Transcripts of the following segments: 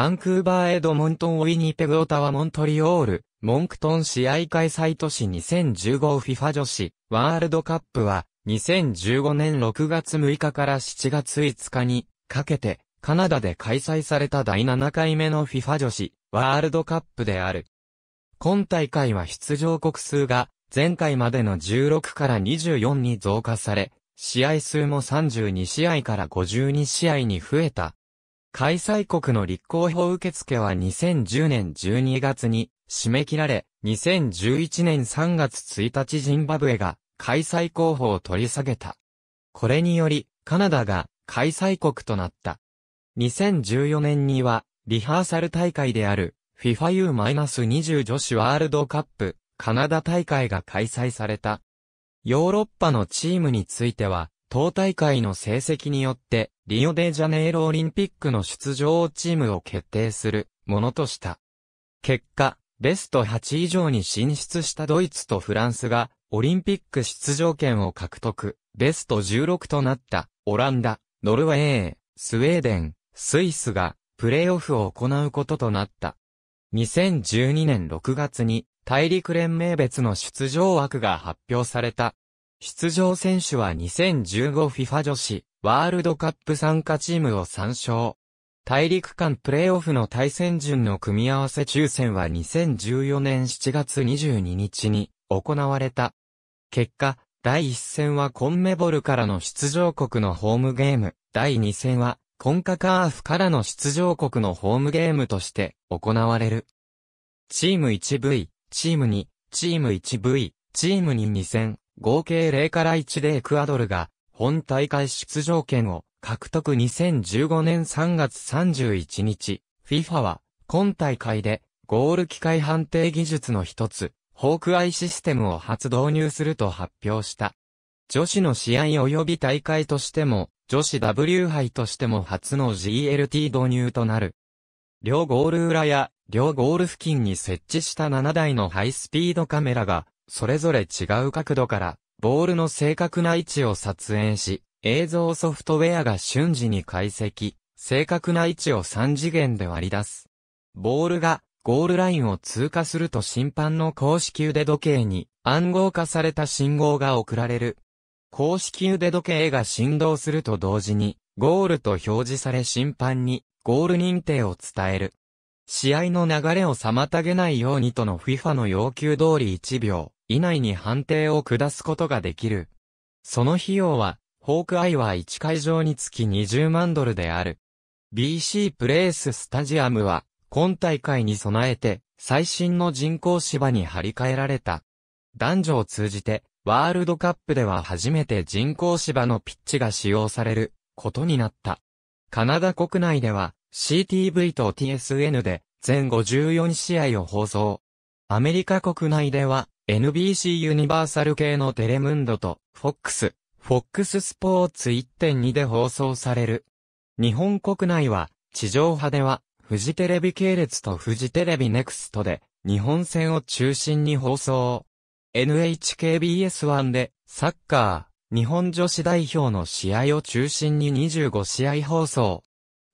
バンクーバーエドモントンウィニペグオタワモントリオール、モンクトン試合開催都市 2015FIFA 女子ワールドカップは2015年6月6日から7月5日にかけてカナダで開催された第7回目の FIFA 女子ワールドカップである。今大会は出場国数が前回までの16から24に増加され、試合数も32試合から52試合に増えた。開催国の立候補受付は2010年12月に締め切られ、2011年3月1日ジンバブエが開催候補を取り下げた。これにより、カナダが開催国となった。2014年には、リハーサル大会である FIFAU-20 女子ワールドカップカナダ大会が開催された。ヨーロッパのチームについては、党大会の成績によって、リオデジャネイロオリンピックの出場チームを決定するものとした。結果、ベスト8以上に進出したドイツとフランスが、オリンピック出場権を獲得、ベスト16となった、オランダ、ノルウェー、スウェーデン、スイスが、プレーオフを行うこととなった。2012年6月に、大陸連盟別の出場枠が発表された。出場選手は 2015FIFA 女子ワールドカップ参加チームを参照。大陸間プレイオフの対戦順の組み合わせ抽選は2014年7月22日に行われた。結果、第1戦はコンメボルからの出場国のホームゲーム、第2戦はコンカカーフからの出場国のホームゲームとして行われる。チーム 1V、チーム2、チーム 1V、チーム2 2戦、合計0から1でエクアドルが、本大会出場権を獲得2015年3月31日、FIFA は、今大会で、ゴール機械判定技術の一つ、ホークアイシステムを初導入すると発表した。女子の試合及び大会としても、女子 W 杯としても初の GLT 導入となる。両ゴール裏や、両ゴール付近に設置した7台のハイスピードカメラが、それぞれ違う角度から、ボールの正確な位置を撮影し、映像ソフトウェアが瞬時に解析、正確な位置を3次元で割り出す。ボールがゴールラインを通過すると審判の公式腕時計に暗号化された信号が送られる。公式腕時計が振動すると同時に、ゴールと表示され審判にゴール認定を伝える。試合の流れを妨げないようにとの FIFA の要求通り1秒、以内に判定を下すことができる。その費用は、ホークアイは1会場につき20万ドルである。BC プレイススタジアムは、今大会に備えて、最新の人工芝に張り替えられた。男女を通じて、ワールドカップでは初めて人工芝のピッチが使用されることになった。カナダ国内では CTV と TSN で全54試合を放送。アメリカ国内では NBC ユニバーサル系のテレムンドと FOX、FOX スポーツ1.2で放送される。日本国内は地上波ではフジテレビ系列とフジテレビネクストで日本戦を中心に放送。NHKBS1 でサッカー、日本女子代表の試合を中心に25試合放送。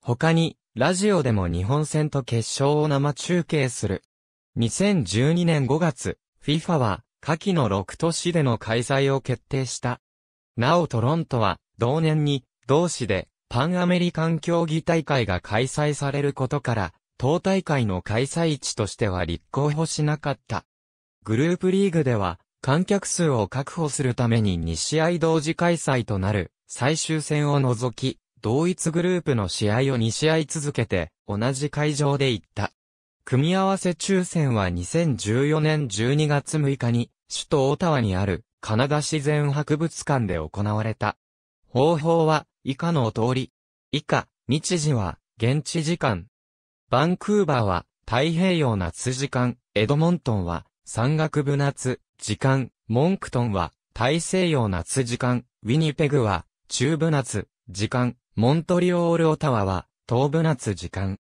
他に、ラジオでも日本戦と決勝を生中継する。2012年5月、FIFA は、下記の6都市での開催を決定した。なおトロントは、同年に、同市で、パンアメリカン競技大会が開催されることから、当大会の開催地としては立候補しなかった。グループリーグでは、観客数を確保するために2試合同時開催となる、最終戦を除き、同一グループの試合を2試合続けて、同じ会場で行った。組み合わせ抽選は2014年12月6日に、首都オタワにある、カナダ自然博物館で行われた。方法は、以下の通り。以下、日時は、現地時間。バンクーバーは、太平洋夏時間、エドモントンは、山岳部夏、時間、モンクトンは、大西洋夏時間、ウィニペグは、中部夏、時間、モントリオールオタワは、東部夏時間。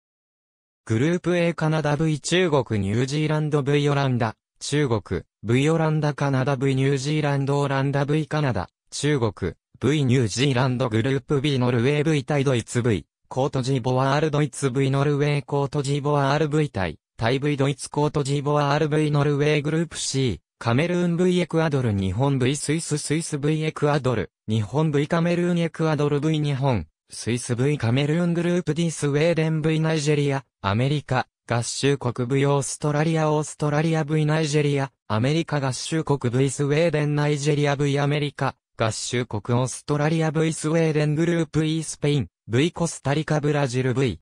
グループ A カナダ V 中国ニュージーランド V オランダ、中国、V オランダカナダ V ニュージーランドオランダ V カナダ、中国、V ニュージーランドグループ B ノルウェー V 対ドイツ V、コートジーボワールドイツ V ノルウェーコートジーボワール V 対、対 V ドイツコートジーボワール V ノルウェーグループ C、カメルーン V エクアドル日本 V スイススイス V エクアドル、日本 V カメルーンエクアドル V 日本、スイス V カメルーングループ D スウェーデン V ナイジェリア、アメリカ、合衆国 V オーストラリアオーストラリア V ナイジェリア、アメリカ合衆国 V スウェーデンナイジェリア V アメリカ、合衆国オーストラリア V スウェーデングループ E スペイン、V コスタリカブラジル V。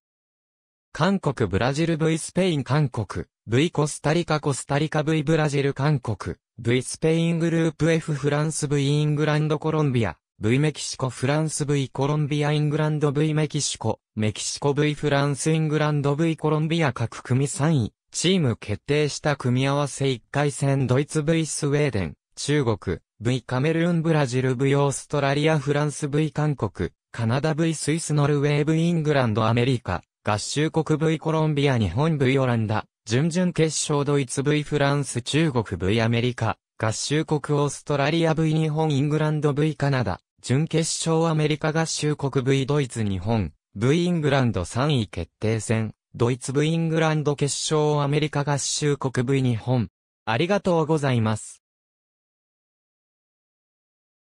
韓国ブラジル V スペイン韓国、V コスタリカコスタリカ V ブラジル韓国、V スペイングループ F フランス V イングランドコロンビア、V メキシコフランス V コロンビアイングランド V メキシコ、メキシコ V フランスイングランド V コロンビア各組3位、チーム決定した組み合わせ1回戦ドイツ V スウェーデン、中国、V カメルーンブラジル V オーストラリアフランス V 韓国、カナダ V スイスノルウェーブイングランドアメリカ、合衆国 V コロンビア日本 V オランダ、準々決勝ドイツ V フランス中国 V アメリカ、合衆国オーストラリア V 日本イングランド V カナダ、準決勝アメリカ合衆国 V ドイツ日本、V イングランド3位決定戦、ドイツ V イングランド決勝アメリカ合衆国 V 日本。ありがとうございます。